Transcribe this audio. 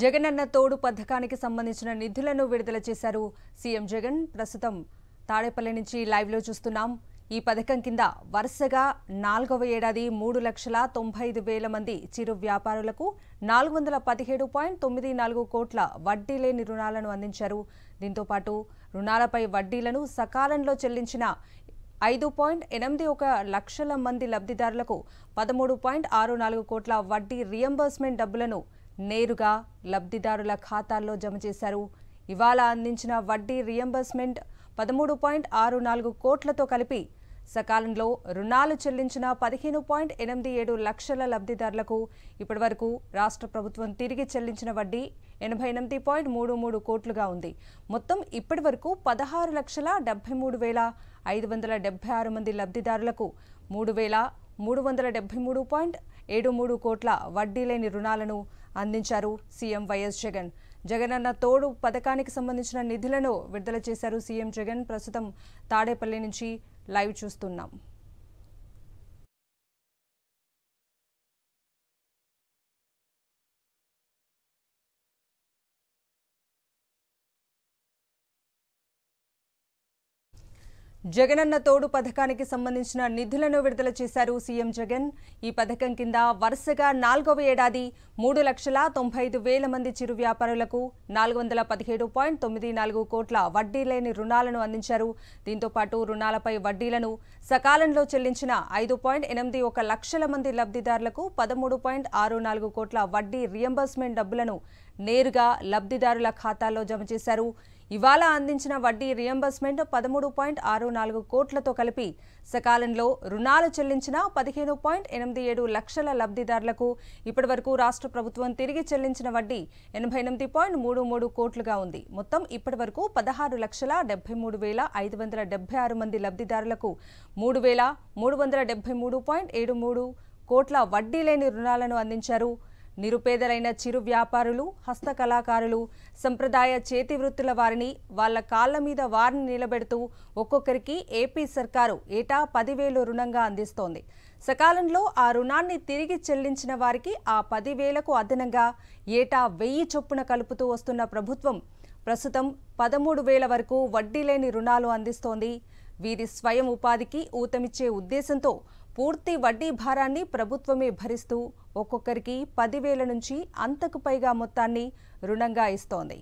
జగనన్న తోడు పథకానికి సంబంధించిన నిధులను విడుదల చేశారు సీఎం జగన్ ప్రస్తుతం తాడేపల్లి నుంచి లైవ్లో చూస్తున్నాం ఈ పథకం కింద వరుసగా నాలుగవ ఏడాది మూడు లక్షల తొంభై ఐదు వేల మంది చిరు వ్యాపారులకు నాలుగు వందల పదిహేడు పాయింట్ తొమ్మిది నాలుగు కోట్ల వడ్డీ లేని రుణాలను అందించారు దీంతోపాటు రుణాలపై వడ్డీలను సకాలంలో చెల్లించిన ఐదు పాయింట్ ఎనిమిది ఒక లక్షల మంది లబ్ధిదారులకు పదమూడు పాయింట్ ఆరు నాలుగు కోట్ల వడ్డీ రియంబర్స్మెంట్ డబ్బులను నేరుగా లబ్ధిదారుల ఖాతాల్లో జమ చేశారు ఇవాళ అందించిన వడ్డీ రియంబర్స్మెంట్ పదమూడు పాయింట్ ఆరు నాలుగు కోట్లతో కలిపి సకాలంలో రుణాలు చెల్లించిన పదిహేను పాయింట్ ఎనిమిది ఏడు లక్షల లబ్ధిదారులకు ఇప్పటివరకు రాష్ట్ర ప్రభుత్వం తిరిగి చెల్లించిన వడ్డీ ఎనభై ఎనిమిది పాయింట్ మూడు మూడు కోట్లుగా ఉంది మొత్తం ఇప్పటి వరకు పదహారు లక్షల డెబ్బై మూడు వేల ఐదు వందల డెబ్బై ఆరు మంది లబ్ధిదారులకు మూడు వేల మూడు వందల డెబ్బై మూడు పాయింట్ ఏడు మూడు కోట్ల వడ్డీ లేని రుణాలను అందించారు సీఎం వైఎస్ జగన్ జగనన్న తోడు పథకానికి సంబంధించిన నిధులను విడుదల చేశారు సీఎం జగన్ ప్రస్తుతం తాడేపల్లి నుంచి లైవ్ చూస్తున్నాం జగనన్న తోడు పథకానికి సంబంధించిన నిధులను విడుదల చేశారు సీఎం జగన్ ఈ పథకం కింద వరుసగా నాలుగవ ఏడాది మూడు లక్షల తొంభై ఐదు వేల మంది చిరు వ్యాపారులకు నాలుగు వందల పదిహేడు పాయింట్ తొమ్మిది నాలుగు కోట్ల వడ్డీ లేని రుణాలను అందించారు దీంతో పాటు రుణాలపై వడ్డీలను సకాలంలో చెల్లించిన ఐదు పాయింట్ ఎనిమిది ఒక లక్షల మంది లబ్ధిదారులకు పదమూడు పాయింట్ ఆరు నాలుగు కోట్ల వడ్డీ రియంబర్స్మెంట్ డబ్బులను నేరుగా లబ్ధిదారుల ఖాతాల్లో జమ చేశారు ఇవాళ అందించిన వడ్డీ రియంబర్స్మెంట్ పదమూడు పాయింట్ ఆరు నాలుగు కోట్లతో కలిపి సకాలంలో రుణాలు చెల్లించిన పదిహేను పాయింట్ ఎనిమిది ఏడు లక్షల లబ్ధిదారులకు ఇప్పటివరకు రాష్ట్ర ప్రభుత్వం తిరిగి చెల్లించిన వడ్డీ ఎనభై ఎనిమిది పాయింట్ మూడు మూడు కోట్లుగా ఉంది మొత్తం ఇప్పటివరకు పదహారు లక్షల డెబ్బై మూడు వేల ఐదు వందల డెబ్బై ఆరు మంది లబ్ధిదారులకు మూడు వేల మూడు వందల డెబ్బై మూడు పాయింట్ ఏడు మూడు కోట్ల వడ్డీ లేని రుణాలను అందించారు నిరుపేదలైన చిరు వ్యాపారులు హస్తకళాకారులు సంప్రదాయ చేతి వృత్తుల వారిని వాళ్ల కాళ్ల మీద వారిని నిలబెడుతూ ఒక్కొక్కరికి ఏపీ సర్కారు ఏటా పదివేలు రుణంగా అందిస్తోంది సకాలంలో ఆ రుణాన్ని తిరిగి చెల్లించిన వారికి ఆ పదివేలకు అదనంగా ఏటా వెయ్యి చొప్పున కలుపుతూ వస్తున్న ప్రభుత్వం ప్రస్తుతం పదమూడు వేల వరకు వడ్డీ లేని రుణాలు అందిస్తోంది వీరి స్వయం ఉపాధికి ఊతమిచ్చే ఉద్దేశంతో పూర్తి వడ్డీ భారాన్ని ప్రభుత్వమే భరిస్తూ ఒక్కొక్కరికి పదివేల నుంచి అంతకు పైగా మొత్తాన్ని రుణంగా ఇస్తోంది